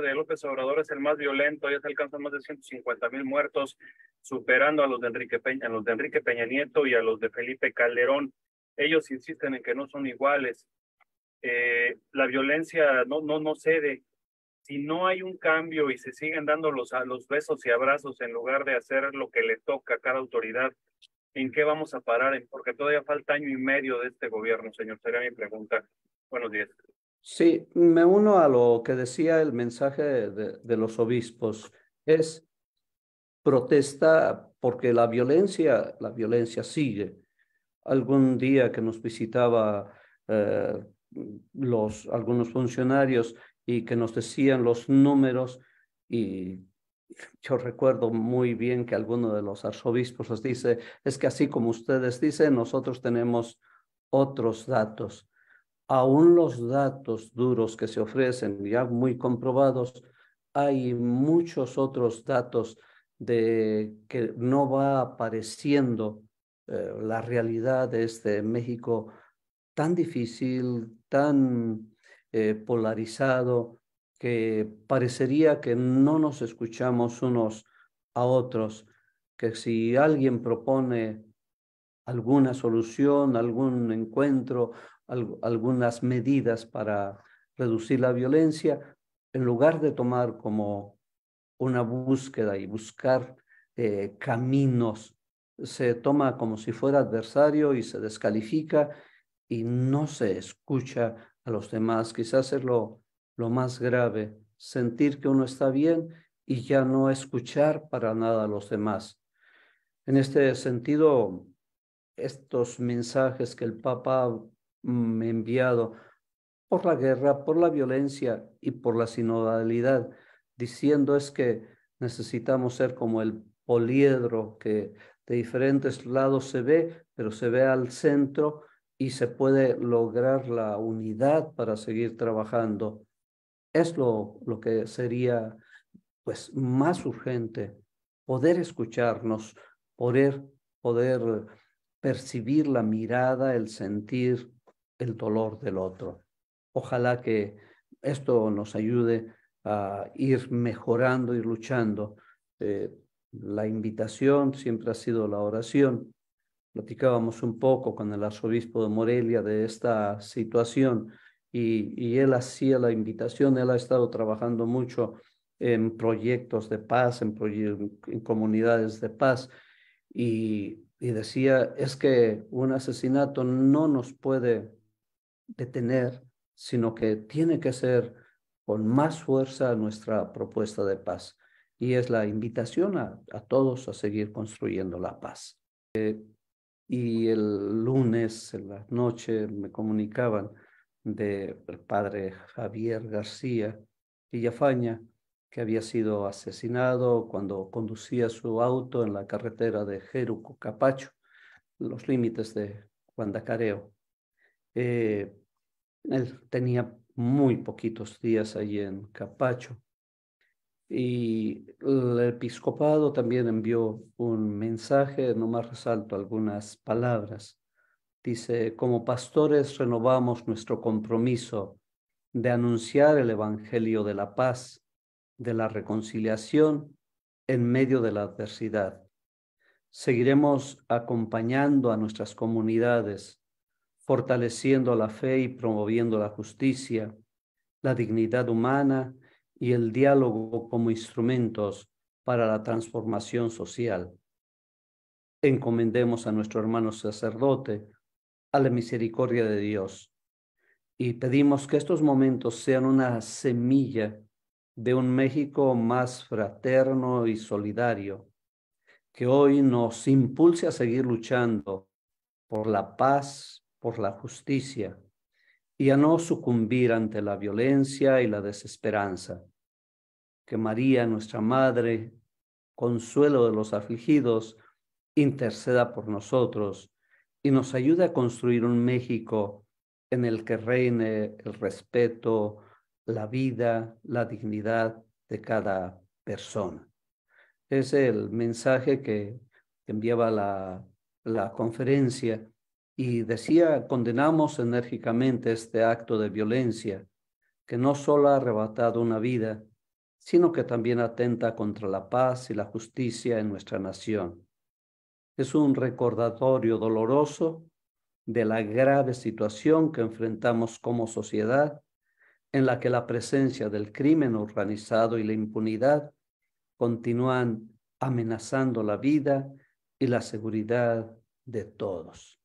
de López Obrador es el más violento, ya se alcanzan más de 150 mil muertos, superando a los de Enrique Peña, a los de Enrique Peña Nieto y a los de Felipe Calderón. Ellos insisten en que no son iguales. Eh, la violencia no, no, no cede. Si no hay un cambio y se siguen dando los, los besos y abrazos en lugar de hacer lo que le toca a cada autoridad, ¿en qué vamos a parar? Porque todavía falta año y medio de este gobierno, señor. Sería mi pregunta. Buenos días. Sí, me uno a lo que decía el mensaje de, los obispos. Es protesta porque la violencia, la violencia sigue. Algún día que nos visitaba eh, los, algunos funcionarios y que nos decían los números y yo recuerdo muy bien que alguno de los arzobispos nos dice, es que así como ustedes dicen, nosotros tenemos otros datos aún los datos duros que se ofrecen, ya muy comprobados, hay muchos otros datos de que no va apareciendo eh, la realidad de este México tan difícil, tan eh, polarizado, que parecería que no nos escuchamos unos a otros, que si alguien propone alguna solución, algún encuentro, algunas medidas para reducir la violencia, en lugar de tomar como una búsqueda y buscar eh, caminos, se toma como si fuera adversario y se descalifica y no se escucha a los demás. Quizás es lo, lo más grave, sentir que uno está bien y ya no escuchar para nada a los demás. En este sentido, estos mensajes que el Papa Mm, enviado por la guerra, por la violencia y por la sinodalidad, diciendo es que necesitamos ser como el poliedro que de diferentes lados se ve, pero se ve al centro y se puede lograr la unidad para seguir trabajando. Es lo, lo que sería pues más urgente, poder escucharnos, poder, poder percibir la mirada, el sentir, el dolor del otro. Ojalá que esto nos ayude a ir mejorando y luchando. Eh, la invitación siempre ha sido la oración. Platicábamos un poco con el arzobispo de Morelia de esta situación y, él hacía la invitación, él ha estado trabajando mucho en proyectos de paz, en, comunidades de paz y decía, es que un asesinato no nos puede sino que tiene que ser con más fuerza nuestra propuesta de paz. Y es la invitación a, todos a seguir construyendo la paz. Eh, y el lunes, en la noche, me comunicaban del el padre Javier García Villafaña, que había sido asesinado cuando conducía su auto en la carretera de Jeruco Capacho, los límites de Guandacareo. Eh, él tenía muy poquitos días allí en Capacho. Y el episcopado también envió un mensaje, nomás resalto algunas palabras. Dice, como pastores renovamos nuestro compromiso de anunciar el Evangelio de la paz, de la reconciliación en medio de la adversidad. Seguiremos acompañando a nuestras comunidades fortaleciendo la fe y promoviendo la justicia, la dignidad humana y el diálogo como instrumentos para la transformación social. Encomendemos a nuestro hermano sacerdote a la misericordia de Dios y pedimos que estos momentos sean una semilla de un México más fraterno y solidario, que hoy nos impulse a seguir luchando por la paz, por la justicia y a no sucumbir ante la violencia y la desesperanza. Que María, nuestra Madre, consuelo de los afligidos, interceda por nosotros y nos ayude a construir un México en el que reine el respeto, la vida, la dignidad de cada persona. Es el mensaje que enviaba la, la conferencia y decía, condenamos enérgicamente este acto de violencia que no solo ha arrebatado una vida, sino que también atenta contra la paz y la justicia en nuestra nación. Es un recordatorio doloroso de la grave situación que enfrentamos como sociedad, en la que la presencia del crimen organizado y la impunidad continúan amenazando la vida y la seguridad de todos.